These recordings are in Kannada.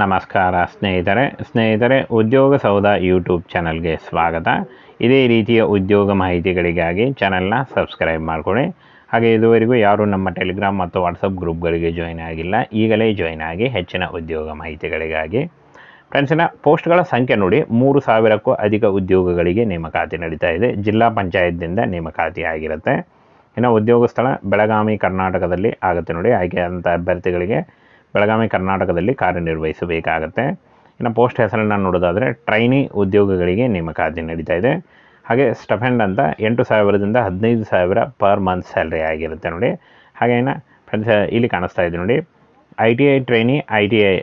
ನಮಸ್ಕಾರ ಸ್ನೇಹಿತರೆ ಸ್ನೇಹಿತರೆ ಉದ್ಯೋಗ ಸೌಧ ಯೂಟ್ಯೂಬ್ ಚಾನಲ್ಗೆ ಸ್ವಾಗತ ಇದೇ ರೀತಿಯ ಉದ್ಯೋಗ ಮಾಹಿತಿಗಳಿಗಾಗಿ ಚಾನಲ್ನ ಸಬ್ಸ್ಕ್ರೈಬ್ ಮಾಡಿಕೊಳ್ಳಿ ಹಾಗೆ ಇದುವರೆಗೂ ಯಾರೂ ನಮ್ಮ ಟೆಲಿಗ್ರಾಮ್ ಮತ್ತು ವಾಟ್ಸಪ್ ಗ್ರೂಪ್ಗಳಿಗೆ ಜಾಯ್ನ್ ಆಗಿಲ್ಲ ಈಗಲೇ ಜಾಯ್ನ್ ಆಗಿ ಹೆಚ್ಚಿನ ಉದ್ಯೋಗ ಮಾಹಿತಿಗಳಿಗಾಗಿ ಫ್ರೆಂಡ್ಸಿನ ಪೋಸ್ಟ್ಗಳ ಸಂಖ್ಯೆ ನೋಡಿ ಮೂರು ಸಾವಿರಕ್ಕೂ ಅಧಿಕ ಉದ್ಯೋಗಗಳಿಗೆ ನೇಮಕಾತಿ ನಡೀತಾ ಇದೆ ಜಿಲ್ಲಾ ಪಂಚಾಯತ್ದಿಂದ ನೇಮಕಾತಿ ಆಗಿರುತ್ತೆ ಇನ್ನು ಉದ್ಯೋಗ ಸ್ಥಳ ಬೆಳಗಾವಿ ಕರ್ನಾಟಕದಲ್ಲಿ ಆಗುತ್ತೆ ನೋಡಿ ಆಯ್ಕೆಯಾದಂಥ ಅಭ್ಯರ್ಥಿಗಳಿಗೆ ಬೆಳಗಾವಿ ಕರ್ನಾಟಕದಲ್ಲಿ ಕಾರ್ಯನಿರ್ವಹಿಸಬೇಕಾಗತ್ತೆ ಇನ್ನು ಪೋಸ್ಟ್ ಹೆಸರನ್ನು ನೋಡೋದಾದರೆ ಟ್ರೈನಿ ಉದ್ಯೋಗಗಳಿಗೆ ನೇಮಕಾತಿ ನಡೀತಾ ಇದೆ ಹಾಗೆ ಸ್ಟಫೆಂಡ್ ಅಂತ ಎಂಟು ಸಾವಿರದಿಂದ ಹದಿನೈದು ಸಾವಿರ ಪರ್ ಮಂತ್ ಸ್ಯಾಲ್ರಿ ಆಗಿರುತ್ತೆ ನೋಡಿ ಹಾಗೇನ ಫ್ರೆಂಡ್ಸ್ ಇಲ್ಲಿ ಕಾಣಿಸ್ತಾ ಇದೆ ನೋಡಿ I T I trainee I T I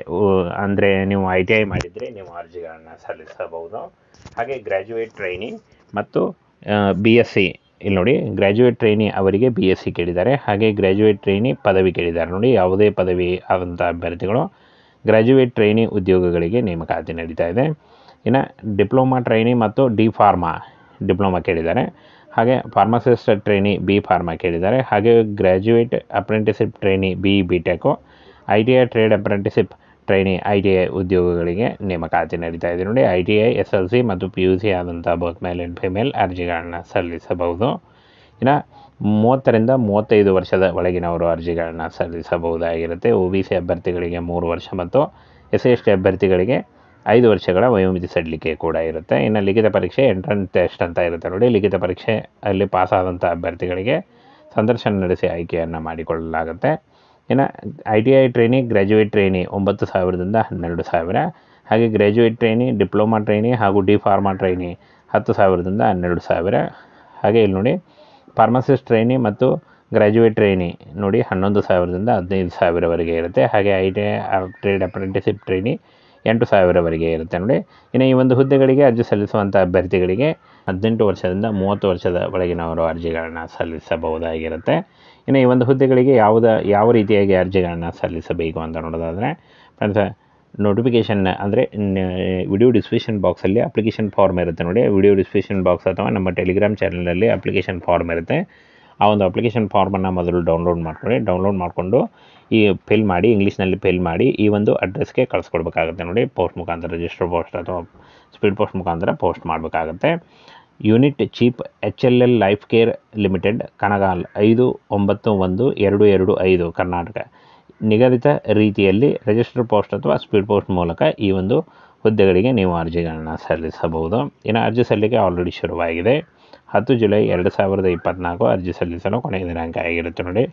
ಅಂದರೆ ನೀವು ಐ ಟಿ ಐ ಮಾಡಿದರೆ ನೀವು ಅರ್ಜಿಗಳನ್ನು ಸಲ್ಲಿಸಬಹುದು ಹಾಗೆ ಗ್ರ್ಯಾಜುಯೇಟ್ ಟ್ರೈನಿ ಮತ್ತು ಬಿ ಎಸ್ ಸಿ ಇಲ್ಲಿ ನೋಡಿ ಗ್ರ್ಯಾಜುಯೇಟ್ ಟ್ರೈನಿ ಅವರಿಗೆ ಬಿ ಎಸ್ ಸಿ ಕೇಳಿದ್ದಾರೆ ಹಾಗೆ ಗ್ರ್ಯಾಜುಯೇಟ್ ಟ್ರೈನಿ ಪದವಿ ಕೇಳಿದ್ದಾರೆ ನೋಡಿ ಯಾವುದೇ ಪದವಿ ಆದಂಥ ಅಭ್ಯರ್ಥಿಗಳು ಗ್ರ್ಯಾಜುಯೇಟ್ ಟ್ರೈನಿ ಉದ್ಯೋಗಗಳಿಗೆ ನೇಮಕಾತಿ ನಡೀತಾ ಇದೆ ಇನ್ನು ಡಿಪ್ಲೊಮಾ ಟ್ರೈನಿ ಮತ್ತು ಡಿ ಫಾರ್ಮಾ ಡಿಪ್ಲೊಮಾ ಕೇಳಿದ್ದಾರೆ ಹಾಗೆ ಫಾರ್ಮಸಿಸ್ಟ್ ಟ್ರೈನಿ ಬಿ ಫಾರ್ಮಾ ಕೇಳಿದ್ದಾರೆ ಹಾಗೆ graduate apprenticeship trainee B B tech I T I trade apprenticeship trainee I T I ಉದ್ಯೋಗಗಳಿಗೆ ನೇಮಕಾತಿ ನಡೀತಾ ಇದೆ ನೋಡಿ I T I S L C ಮತ್ತು ಪಿ ಯು ಸಿ ಆದಂಥ ಬೋತ್ ಮೇಲ್ ಆ್ಯಂಡ್ ಫಿಮೇಲ್ ಅರ್ಜಿಗಳನ್ನು ಸಲ್ಲಿಸಬಹುದು ಇನ್ನು ಮೂವತ್ತರಿಂದ ಮೂವತ್ತೈದು ವರ್ಷದ ಒಳಗಿನವರು ಅರ್ಜಿಗಳನ್ನು ಸಲ್ಲಿಸಬಹುದಾಗಿರುತ್ತೆ ಒ ಬಿ ಸಿ ಅಭ್ಯರ್ಥಿಗಳಿಗೆ ಮೂರು ವರ್ಷ ಮತ್ತು ಎಸ್ ಎಸ್ ಟಿ ಅಭ್ಯರ್ಥಿಗಳಿಗೆ ಐದು ವರ್ಷಗಳ ವಯೋಮಿತಿ ಸಡಿಲಿಕೆ ಕೂಡ ಇರುತ್ತೆ ಇನ್ನು ಲಿಖಿತ ಪರೀಕ್ಷೆ ಎಂಟ್ರೆನ್ಸ್ ಟೆಸ್ಟ್ ಅಂತ ಇರುತ್ತೆ ನೋಡಿ ಲಿಖಿತ ಪರೀಕ್ಷೆ ಅಲ್ಲಿ ಪಾಸಾದಂಥ ಅಭ್ಯರ್ಥಿಗಳಿಗೆ ಸಂದರ್ಶನ ನಡೆಸಿ ಆಯ್ಕೆಯನ್ನು ಮಾಡಿಕೊಳ್ಳಲಾಗುತ್ತೆ ಇನ್ನು I T I trainee graduate trainee ಒಂಬತ್ತು ಸಾವಿರದಿಂದ ಹನ್ನೆರಡು ಸಾವಿರ ಹಾಗೆ ಗ್ರ್ಯಾಜುಯೇಟ್ ಟ್ರೈನಿ ಡಿಪ್ಲೊಮಾ ಟ್ರೈನಿ ಹಾಗೂ ಡಿ ಫಾರ್ಮಾ ಟ್ರೈನಿ ಹತ್ತು ಸಾವಿರದಿಂದ ಹನ್ನೆರಡು ಸಾವಿರ ಹಾಗೆ ಇಲ್ಲಿ ನೋಡಿ ಫಾರ್ಮಸಿಸ್ಟ್ ಟ್ರೈನಿ ಮತ್ತು ಗ್ರ್ಯಾಜುಯೇಟ್ ಟ್ರೈನಿ ನೋಡಿ ಹನ್ನೊಂದು ಸಾವಿರದಿಂದ ಹದಿನೈದು ಸಾವಿರವರೆಗೆ ಇರುತ್ತೆ ಹಾಗೆ I T I trade apprenticeship trainee ಎಂಟು ಸಾವಿರವರೆಗೆ ಇರುತ್ತೆ ನೋಡಿ ಇನ್ನು ಈ ಒಂದು ಹುದ್ದೆಗಳಿಗೆ ಅರ್ಜಿ ಸಲ್ಲಿಸುವಂಥ ಅಭ್ಯರ್ಥಿಗಳಿಗೆ ಹದಿನೆಂಟು ವರ್ಷದಿಂದ ಮೂವತ್ತು ವರ್ಷದ ಒಳಗಿನವರು ಅರ್ಜಿಗಳನ್ನು ಸಲ್ಲಿಸಬಹುದಾಗಿರುತ್ತೆ ಇನ್ನು ಈ ಒಂದು ಹುದ್ದೆಗಳಿಗೆ ಯಾವುದ ಯಾವ ರೀತಿಯಾಗಿ ಅರ್ಜಿಗಳನ್ನು ಸಲ್ಲಿಸಬೇಕು ಅಂತ ನೋಡೋದಾದರೆ ನೋಟಿಫಿಕೇಷನ್ ಅಂದರೆ ವಿಡಿಯೋ ಡಿಸ್ಕ್ರಿಪ್ಷನ್ ಬಾಕ್ಸಲ್ಲಿ ಅಪ್ಲಿಕೇಶನ್ ಫಾರ್ಮ್ ಇರುತ್ತೆ ನೋಡಿ ವಿಡಿಯೋ ಡಿಸ್ಕ್ರಿಪ್ಷನ್ ಬಾಕ್ಸ್ ಅಥವಾ ನಮ್ಮ ಟೆಲಿಗ್ರಾಮ್ ಚಾನಲ್ನಲ್ಲಿ ಅಪ್ಲಿಕೇಶನ್ ಫಾರ್ಮ್ ಇರುತ್ತೆ ಆ ಒಂದು ಅಪ್ಲಿಕೇಶನ್ ಫಾರ್ಮನ್ನು ಮೊದಲು ಡೌನ್ಲೋಡ್ ಮಾಡ್ಕೊಳ್ಳಿ ಡೌನ್ಲೋಡ್ ಮಾಡಿಕೊಂಡು ಈ ಫಿಲ್ ಮಾಡಿ ಇಂಗ್ಲೀಷ್ನಲ್ಲಿ ಫಿಲ್ ಮಾಡಿ ಈ ಒಂದು ಅಡ್ರೆಸ್ಗೆ ಕಳಿಸ್ಕೊಡ್ಬೇಕಾಗುತ್ತೆ ನೋಡಿ ಪೋಸ್ಟ್ ಮುಖಾಂತರ ರಿಜಿಸ್ಟರ್ ಪೋಸ್ಟ್ ಅಥವಾ ಸ್ಪೀಡ್ ಪೋಸ್ಟ್ ಮುಖಾಂತರ ಪೋಸ್ಟ್ ಮಾಡಬೇಕಾಗುತ್ತೆ unit chief H L L life care limited Kanagal ಐದು ಒಂಬತ್ತು ಒಂದು ಎರಡು ಎರಡು ಐದು ಕರ್ನಾಟಕ ನಿಗದಿತ ರೀತಿಯಲ್ಲಿ ರಿಜಿಸ್ಟರ್ ಪೋಸ್ಟ್ ಅಥವಾ ಸ್ಪೀಡ್ ಪೋಸ್ಟ್ ಮೂಲಕ ಈ ಒಂದು ಹುದ್ದೆಗಳಿಗೆ ನೀವು ಅರ್ಜಿಗಳನ್ನು ಸಲ್ಲಿಸಬಹುದು ಇನ್ನು ಅರ್ಜಿ ಸಲ್ಲಿಕೆ ಆಲ್ರೆಡಿ ಶುರುವಾಗಿದೆ ಹತ್ತು ಜುಲೈ ಎರಡು ಸಾವಿರದ ಇಪ್ಪತ್ತ್ನಾಲ್ಕು ಅರ್ಜಿ ಸಲ್ಲಿಸಲು ಕೊನೆಯ ದಿನಾಂಕ ಆಗಿರುತ್ತೆ ನೋಡಿ